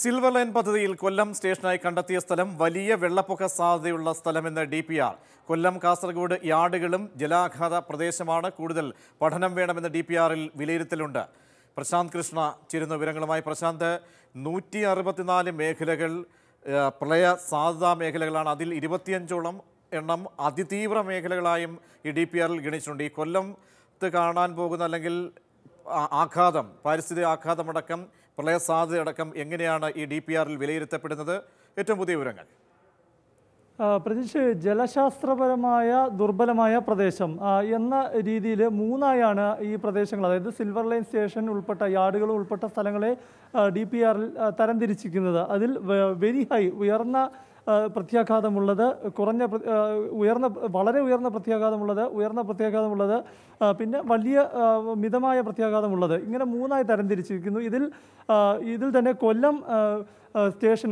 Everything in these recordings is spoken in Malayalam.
സിൽവർ ലൈൻ പദ്ധതിയിൽ കൊല്ലം സ്റ്റേഷനായി കണ്ടെത്തിയ സ്ഥലം വലിയ വെള്ളപ്പൊക്ക സാധ്യതയുള്ള സ്ഥലമെന്ന് D P R Kollam Kasaragod യാർഡുകളും ജലാഘാത പ്രദേശമാണ് കൂടുതൽ പഠനം വേണമെന്ന് ഡി പി ആറിൽ വിലയിരുത്തലുണ്ട് പ്രശാന്ത് കൃഷ്ണ ചേരുന്ന വിവരങ്ങളുമായി പ്രശാന്ത് നൂറ്റി അറുപത്തിനാല് മേഖലകൾ പ്രളയ സാധ്യതാ മേഖലകളാണ് അതിൽ ഇരുപത്തിയഞ്ചോളം എണ്ണം അതിതീവ്ര മേഖലകളായും ഈ ഡി പി ആറിൽ ഗണിച്ചിട്ടുണ്ട് ഈ കൊല്ലത്ത് കാണാൻ പോകുന്ന അല്ലെങ്കിൽ ആഘാതം പാരിസ്ഥിതിക ആഘാതമടക്കം പ്രളയ സാധ്യതയടക്കം എങ്ങനെയാണ് ഈ ഡി പി ആറിൽ വിലയിരുത്തപ്പെടുന്നത് ഏറ്റവും പുതിയ വിവരങ്ങൾ പ്രതീക്ഷ ജലശാസ്ത്രപരമായ ദുർബലമായ പ്രദേശം എന്ന രീതിയിൽ മൂന്നായാണ് ഈ പ്രദേശങ്ങൾ അതായത് സിൽവർ ലൈൻ സ്റ്റേഷൻ ഉൾപ്പെട്ട യാർഡുകൾ ഉൾപ്പെട്ട സ്ഥലങ്ങളെ ഡി പി ആറിൽ തരംതിരിച്ചിരിക്കുന്നത് അതിൽ വെരി ഹൈ ഉയർന്ന പ്രത്യാഘാതമുള്ളത് കുറഞ്ഞ ഉയർന്ന വളരെ ഉയർന്ന പ്രത്യാഘാതമുള്ളത് ഉയർന്ന പ്രത്യാഘാതമുള്ളത് പിന്നെ വലിയ മിതമായ പ്രത്യാഘാതമുള്ളത് ഇങ്ങനെ മൂന്നായി തരംതിരിച്ചിരിക്കുന്നു ഇതിൽ ഇതിൽ തന്നെ കൊല്ലം സ്റ്റേഷൻ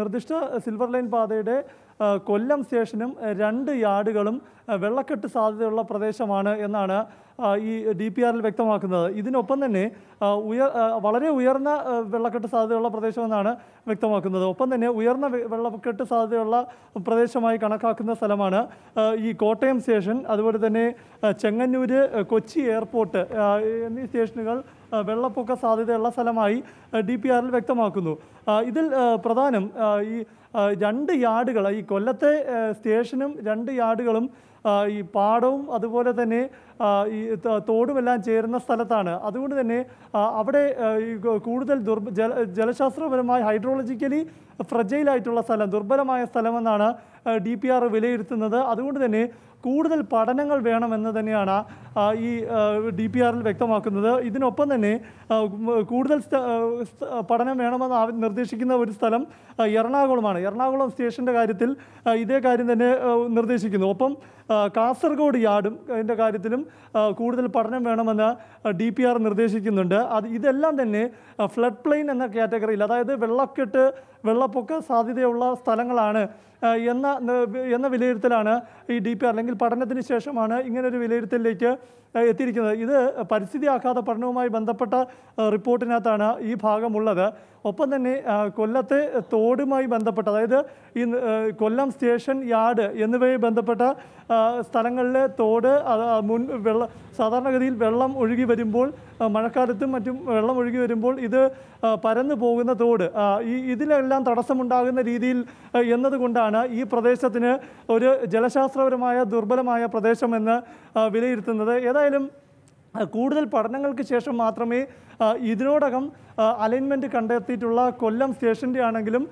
നിർദ്ദിഷ്ട സിൽവർ ലൈൻ പാതയുടെ കൊല്ലം സ്റ്റേഷനും രണ്ട് യാർഡുകളും വെള്ളക്കെട്ട് സാധ്യതയുള്ള പ്രദേശമാണ് എന്നാണ് ഈ ഡി പി ആറിൽ വ്യക്തമാക്കുന്നത് ഇതിനൊപ്പം തന്നെ ഉയർ വളരെ ഉയർന്ന വെള്ളക്കെട്ട് സാധ്യതയുള്ള പ്രദേശമെന്നാണ് വ്യക്തമാക്കുന്നത് ഒപ്പം തന്നെ ഉയർന്ന വെള്ളക്കെട്ട് സാധ്യതയുള്ള പ്രദേശമായി കണക്കാക്കുന്ന സ്ഥലമാണ് ഈ കോട്ടയം സ്റ്റേഷൻ അതുപോലെ തന്നെ ചെങ്ങന്നൂർ കൊച്ചി എയർപോർട്ട് എന്നീ സ്റ്റേഷനുകൾ വെള്ളപ്പൊക്ക സാധ്യതയുള്ള സ്ഥലമായി ഡി പി ആറിൽ വ്യക്തമാക്കുന്നു ഇതിൽ പ്രധാനം ഈ രണ്ട് യാർഡുകൾ ഈ കൊല്ലത്തെ സ്റ്റേഷനും രണ്ട് യാർഡുകളും ഈ പാടവും അതുപോലെ തന്നെ ഈ തോടുമെല്ലാം ചേരുന്ന സ്ഥലത്താണ് അതുകൊണ്ട് തന്നെ അവിടെ കൂടുതൽ ദുർബ ജല ജലശാസ്ത്രപരമായി ഹൈഡ്രോളജിക്കലി ഫ്രജൈലായിട്ടുള്ള സ്ഥലം ദുർബലമായ സ്ഥലമെന്നാണ് ഡി പി ആർ വിലയിരുത്തുന്നത് അതുകൊണ്ട് തന്നെ കൂടുതൽ പഠനങ്ങൾ വേണമെന്ന് തന്നെയാണ് ഈ ഡി പി ആറിൽ വ്യക്തമാക്കുന്നത് ഇതിനൊപ്പം തന്നെ കൂടുതൽ പഠനം വേണമെന്ന് നിർദ്ദേശിക്കുന്ന ഒരു സ്ഥലം എറണാകുളമാണ് എറണാകുളം സ്റ്റേഷൻ്റെ കാര്യത്തിൽ ഇതേ കാര്യം തന്നെ നിർദ്ദേശിക്കുന്നു ഒപ്പം കാസർഗോഡ് യാർഡും അതിൻ്റെ കാര്യത്തിലും കൂടുതൽ പഠനം വേണമെന്ന് ഡി പി ആർ നിർദ്ദേശിക്കുന്നുണ്ട് അത് ഇതെല്ലാം തന്നെ ഫ്ലഡ് പ്ലെയിൻ എന്ന കാറ്റഗറിയിൽ അതായത് വെള്ളക്കെട്ട് വെള്ളപ്പൊക്ക സാധ്യതയുള്ള സ്ഥലങ്ങളാണ് എന്ന എന്ന വിലയിരുത്തലാണ് ഈ ഡി പി അല്ലെങ്കിൽ പഠനത്തിന് ശേഷമാണ് ഇങ്ങനൊരു വിലയിരുത്തലിലേക്ക് എത്തിയിരിക്കുന്നത് ഇത് പരിസ്ഥിതി ആഘാത പഠനവുമായി ബന്ധപ്പെട്ട റിപ്പോർട്ടിനകത്താണ് ഈ ഭാഗമുള്ളത് ഒപ്പം തന്നെ കൊല്ലത്തെ തോടുമായി ബന്ധപ്പെട്ട അതായത് ഈ കൊല്ലം സ്റ്റേഷൻ യാർഡ് എന്നിവയെ ബന്ധപ്പെട്ട സ്ഥലങ്ങളിലെ തോട് മുൻ വെള്ള സാധാരണഗതിയിൽ വെള്ളം ഒഴുകി വരുമ്പോൾ മഴക്കാലത്തും മറ്റും വെള്ളം ഒഴുകി വരുമ്പോൾ ഇത് പരന്നു പോകുന്ന തോട് ഈ ഇതിലെല്ലാം തടസ്സമുണ്ടാകുന്ന രീതിയിൽ എന്നതുകൊണ്ടാണ് ഈ പ്രദേശത്തിന് ഒരു ജലശാസ്ത്രപരമായ ദുർബലമായ പ്രദേശമെന്ന് വിലയിരുത്തുന്നത് ഏതായാലും എന്തായാലും കൂടുതൽ പഠനങ്ങൾക്ക് ശേഷം മാത്രമേ ഇതിനോടകം അലൈൻമെൻറ്റ് കണ്ടെത്തിയിട്ടുള്ള കൊല്ലം സ്റ്റേഷൻ്റെ ആണെങ്കിലും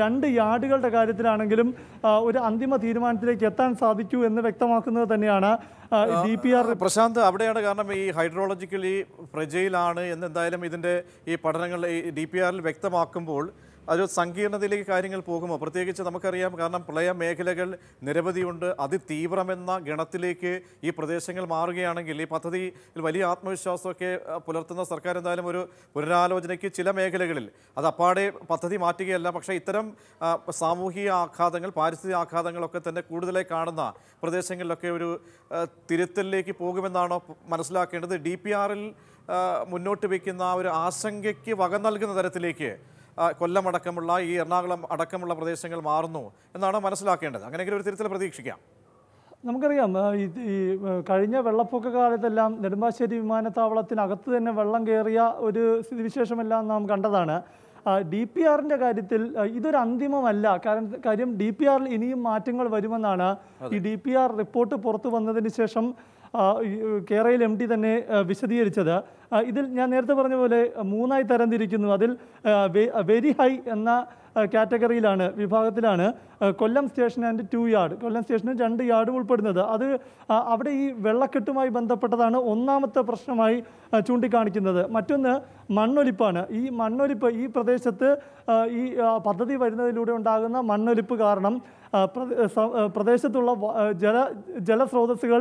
രണ്ട് യാർഡുകളുടെ കാര്യത്തിലാണെങ്കിലും ഒരു അന്തിമ തീരുമാനത്തിലേക്ക് എത്താൻ സാധിക്കൂ എന്ന് വ്യക്തമാക്കുന്നത് തന്നെയാണ് ഡി പി ആർ പ്രശാന്ത് അവിടെയാണ് കാരണം ഈ ഹൈഡ്രോളജിക്കലി പ്രജയിലാണ് എന്നെന്തായാലും ഇതിൻ്റെ ഈ പഠനങ്ങൾ ഈ ഡി പി ആറിൽ വ്യക്തമാക്കുമ്പോൾ അതൊരു സങ്കീർണതയിലേക്ക് കാര്യങ്ങൾ പോകുമോ പ്രത്യേകിച്ച് നമുക്കറിയാം കാരണം പ്രളയ മേഖലകൾ നിരവധിയുണ്ട് അതിതീവ്രമെന്ന ഗണത്തിലേക്ക് ഈ പ്രദേശങ്ങൾ മാറുകയാണെങ്കിൽ ഈ പദ്ധതിയിൽ വലിയ ആത്മവിശ്വാസമൊക്കെ പുലർത്തുന്ന സർക്കാർ എന്തായാലും ഒരു പുനരാലോചനയ്ക്ക് ചില മേഖലകളിൽ അത് അപ്പാടെ പദ്ധതി മാറ്റുകയല്ല പക്ഷേ ഇത്തരം സാമൂഹിക ആഘാതങ്ങൾ പാരിസ്ഥിതിക ആഘാതങ്ങളൊക്കെ തന്നെ കൂടുതലായി കാണുന്ന പ്രദേശങ്ങളിലൊക്കെ ഒരു തിരുത്തലിലേക്ക് പോകുമെന്നാണോ മനസ്സിലാക്കേണ്ടത് ഡി മുന്നോട്ട് വയ്ക്കുന്ന ഒരു ആശങ്കയ്ക്ക് വക നൽകുന്ന തരത്തിലേക്ക് കൊല്ലമടക്കമുള്ള ഈ എറണാകുളം അടക്കമുള്ള പ്രദേശങ്ങൾ മാറുന്നു എന്നാണ് മനസ്സിലാക്കേണ്ടത് അങ്ങനെയെങ്കിലും ഒരു തരത്തിൽ പ്രതീക്ഷിക്കാം നമുക്കറിയാം ഈ കഴിഞ്ഞ വെള്ളപ്പൊക്ക കാലത്തെല്ലാം നെടുമ്പാശ്ശേരി വിമാനത്താവളത്തിനകത്ത് തന്നെ വെള്ളം കയറിയ ഒരു സ്ഥിതിവിശേഷമെല്ലാം നാം കണ്ടതാണ് ഡി പി ആറിൻ്റെ കാര്യത്തിൽ ഇതൊരു അന്തിമമല്ല കാരണം കാര്യം ഡി പി ആറിൽ ഇനിയും മാറ്റങ്ങൾ വരുമെന്നാണ് ഈ ഡി പി ആർ റിപ്പോർട്ട് പുറത്തു വന്നതിന് ശേഷം കേരളയിൽ എം ഡി തന്നെ വിശദീകരിച്ചത് ഇതിൽ ഞാൻ നേരത്തെ പറഞ്ഞ പോലെ മൂന്നായി തരംതിരിക്കുന്നു അതിൽ വെരി ഹൈ എന്ന കാറ്റഗറിയിലാണ് വിഭാഗത്തിലാണ് Kollam station and two yard Kollam സ്റ്റേഷന് രണ്ട് യാർഡ് ഉൾപ്പെടുന്നത് അത് അവിടെ ഈ വെള്ളക്കെട്ടുമായി ബന്ധപ്പെട്ടതാണ് ഒന്നാമത്തെ പ്രശ്നമായി ചൂണ്ടിക്കാണിക്കുന്നത് മറ്റൊന്ന് മണ്ണൊലിപ്പാണ് ഈ മണ്ണൊലിപ്പ് ഈ പ്രദേശത്ത് ഈ പദ്ധതി വരുന്നതിലൂടെ ഉണ്ടാകുന്ന മണ്ണൊലിപ്പ് കാരണം പ്രദേശത്തുള്ള ജല ജലസ്രോതസ്സുകൾ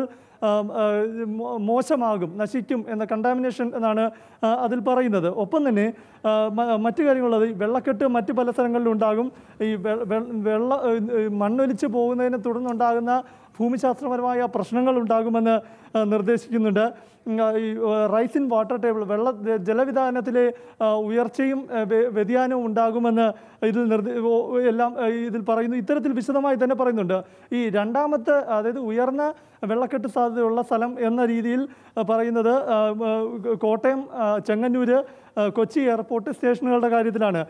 മോശമാകും നശിക്കും എന്ന കണ്ടാമിനേഷൻ എന്നാണ് അതിൽ പറയുന്നത് ഒപ്പം തന്നെ മറ്റു കാര്യങ്ങളുള്ളത് വെള്ളക്കെട്ട് മറ്റ് പല സ്ഥലങ്ങളിലും ഉണ്ടാകും ഈ വെള്ള മണ്ണൊലിച്ച് പോകുന്നതിനെ തുടർന്നുണ്ടാകുന്ന ഭൂമിശാസ്ത്രപരമായ പ്രശ്നങ്ങൾ ഉണ്ടാകുമെന്ന് നിർദ്ദേശിക്കുന്നുണ്ട് ഈ റൈസ് ഇൻ വാട്ടർ ടേബിൾ വെള്ള ജലവിധാനത്തിലെ ഉയർച്ചയും വ്യതിയാനവും ഉണ്ടാകുമെന്ന് ഇതിൽ എല്ലാം ഇതിൽ പറയുന്നു ഇത്തരത്തിൽ വിശദമായി തന്നെ പറയുന്നുണ്ട് ഈ രണ്ടാമത്തെ അതായത് ഉയർന്ന വെള്ളക്കെട്ട് സാധ്യതയുള്ള സ്ഥലം എന്ന രീതിയിൽ പറയുന്നത് കോട്ടയം ചെങ്ങന്നൂർ കൊച്ചി എയർപോർട്ട് സ്റ്റേഷനുകളുടെ കാര്യത്തിലാണ്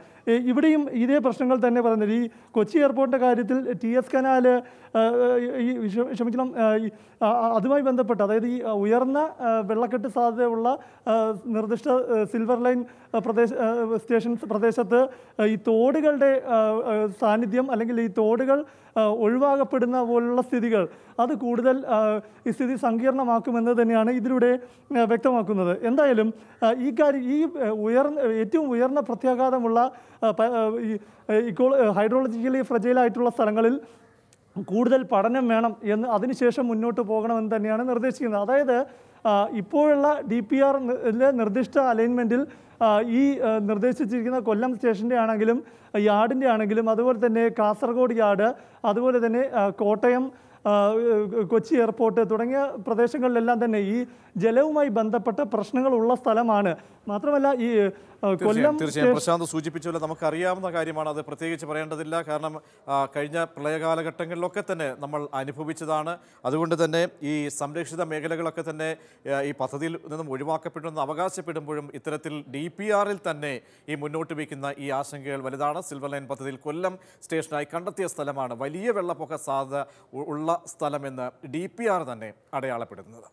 ഇവിടെയും ഇതേ പ്രശ്നങ്ങൾ തന്നെ പറയുന്നത് ഈ കൊച്ചി എയർപോർട്ടിൻ്റെ കാര്യത്തിൽ ടി എസ് കനാൽ ഈ ക്ഷമിക്കണം അതുമായി ബന്ധപ്പെട്ട് അതായത് ഈ ഉയർന്ന വെള്ളക്കെട്ട് സാധ്യതയുള്ള നിർദ്ദിഷ്ട സിൽവർ ലൈൻ പ്രദേശ സ്റ്റേഷൻ പ്രദേശത്ത് ഈ തോടുകളുടെ സാന്നിധ്യം അല്ലെങ്കിൽ ഈ തോടുകൾ ഒഴിവാകപ്പെടുന്ന പോലുള്ള സ്ഥിതികൾ അത് കൂടുതൽ സ്ഥിതി സങ്കീർണമാക്കുമെന്ന് തന്നെയാണ് ഇതിലൂടെ വ്യക്തമാക്കുന്നത് എന്തായാലും ഈ കാര്യം ഈ ഉയർന്ന ഏറ്റവും ഉയർന്ന പ്രത്യാഘാതമുള്ള ഇക്കോ ഹൈഡ്രോളജിക്കലി ഫ്രജൈലായിട്ടുള്ള സ്ഥലങ്ങളിൽ കൂടുതൽ പഠനം വേണം എന്ന് അതിനുശേഷം മുന്നോട്ട് പോകണമെന്ന് തന്നെയാണ് നിർദ്ദേശിക്കുന്നത് അതായത് ഇപ്പോഴുള്ള ഡി പി ആർ നിർദ്ദിഷ്ട അലൈൻമെൻറ്റിൽ ഈ നിർദ്ദേശിച്ചിരിക്കുന്ന കൊല്ലം സ്റ്റേഷൻ്റെ ആണെങ്കിലും യാർഡിൻ്റെ ആണെങ്കിലും അതുപോലെ തന്നെ കാസർഗോഡ് യാർഡ് അതുപോലെ തന്നെ കോട്ടയം കൊച്ചി എയർപോർട്ട് തുടങ്ങിയ പ്രദേശങ്ങളിലെല്ലാം തന്നെ ഈ ജലവുമായി ബന്ധപ്പെട്ട പ്രശ്നങ്ങളുള്ള സ്ഥലമാണ് മാത്രമല്ല ഈ കൊല്ലം തീർച്ചയായും പ്രശാന്ത് സൂചിപ്പിച്ചല്ലോ നമുക്കറിയാവുന്ന കാര്യമാണ് അത് പ്രത്യേകിച്ച് പറയേണ്ടതില്ല കാരണം കഴിഞ്ഞ പ്രളയകാലഘട്ടങ്ങളിലൊക്കെ തന്നെ നമ്മൾ അനുഭവിച്ചതാണ് അതുകൊണ്ട് തന്നെ ഈ സംരക്ഷിത മേഖലകളൊക്കെ തന്നെ ഈ പദ്ധതിയിൽ നിന്നും ഒഴിവാക്കപ്പെടുമെന്ന് അവകാശപ്പെടുമ്പോഴും ഇത്തരത്തിൽ ഡി പി ആറിൽ തന്നെ ഈ മുന്നോട്ട് വയ്ക്കുന്ന ഈ ആശങ്കകൾ വലുതാണ് സിൽവർ ലൈൻ പദ്ധതിയിൽ കൊല്ലം സ്റ്റേഷനായി കണ്ടെത്തിയ സ്ഥലമാണ് വലിയ വെള്ളപ്പൊക്ക സാധ്യത ഉള്ള സ്ഥലമെന്ന് ഡി പി ആർ തന്നെ അടയാളപ്പെടുത്തുന്നത്